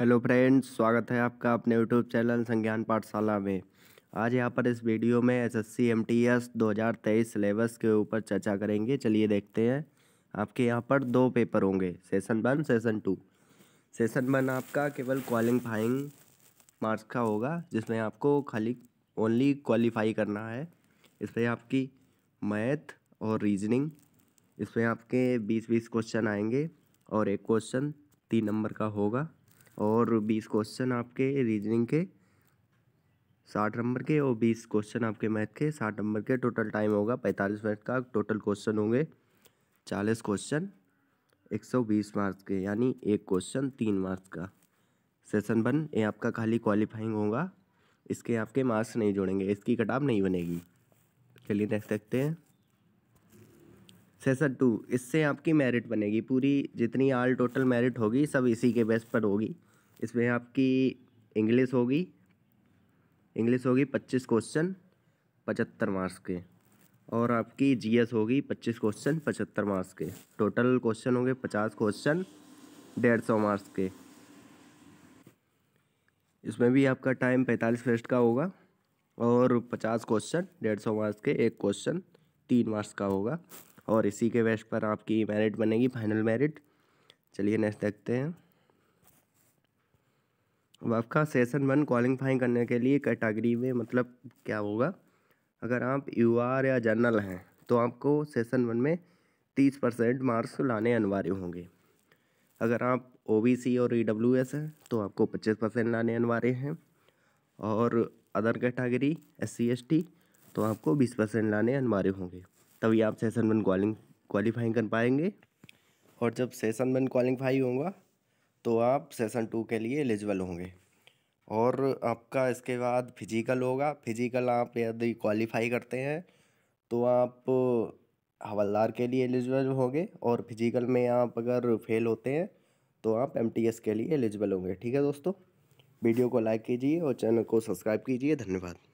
hello friends स्वागत है आपका अपने यूट्यूब चैनल संज्ञान पाठशाला में आज यहाँ पर इस वीडियो में S S C M T S दो हज़ार तेईस सिलेबस के ऊपर चर्चा करेंगे चलिए देखते हैं आपके यहाँ पर दो पेपर होंगे session one session two session one आपका केवल क्वालिफाइंग मार्क्स का होगा जिसमें आपको खाली ओनली क्वालिफाई करना है इसमें आपकी मैथ और रीजनिंग इसमें आपके बीस बीस क्वेश्चन आएंगे और एक क्वेश्चन तीन नंबर का होगा और बीस क्वेश्चन आपके रीजनिंग के साठ नंबर के और बीस क्वेश्चन आपके मैथ के साठ नंबर के टोटल टाइम होगा पैंतालीस मिनट का टोटल क्वेश्चन होंगे चालीस क्वेश्चन एक सौ बीस मार्क्स के यानी एक क्वेश्चन तीन मार्क्स का सेशन वन ये आपका खाली क्वालिफाइंग होगा इसके आपके मार्क्स नहीं जोड़ेंगे इसकी कटाव नहीं बनेगी चलिए नेक्स्ट देखते हैं सेसन टू इससे आपकी मेरिट बनेगी पूरी जितनी आल टोटल मेरिट होगी सब इसी के बेस पर होगी इसमें आपकी इंग्लिश होगी इंग्लिश होगी पच्चीस क्वेश्चन पचहत्तर मार्क्स के और आपकी जीएस होगी पच्चीस क्वेश्चन पचहत्तर मार्क्स के टोटल क्वेश्चन होंगे पचास क्वेश्चन डेढ़ सौ मार्क्स के इसमें भी आपका टाइम पैंतालीस मिनट का होगा और पचास क्वेश्चन डेढ़ सौ मार्क्स के एक क्वेश्चन तीन मार्क्स का होगा और इसी के बेस पर आपकी मेरिट बनेगी फाइनल मेरिट चलिए नेक्स्ट देखते हैं वफ़ा सेशन वन क्वालिफाई करने के लिए कैटागरी में मतलब क्या होगा अगर आप यू आर या जनरल हैं तो आपको सेशन वन में तीस परसेंट मार्क्स लाने अनिवार्य होंगे अगर आप ओ बी सी और ई डब्ल्यू एस हैं तो आपको पच्चीस परसेंट लाने अनिवार्य हैं और other category S C S T तो आपको बीस परसेंट लाने अनिवार्य होंगे तभी आप सेशन वन क्वालिंग क्वालिफाइंग कर पाएंगे और जब सेशन वन क्वालिफाई होगा तो आप सेशन टू के लिए एलिजिबल होंगे और आपका इसके बाद फिजिकल होगा फिजिकल आप यदि क्वालिफाई करते हैं तो आप हवलदार के लिए एलिजिबल होंगे और फिजिकल में आप अगर फेल होते हैं तो आप एम के लिए एलिजिबल होंगे ठीक है दोस्तों वीडियो को लाइक कीजिए और चैनल को सब्सक्राइब कीजिए धन्यवाद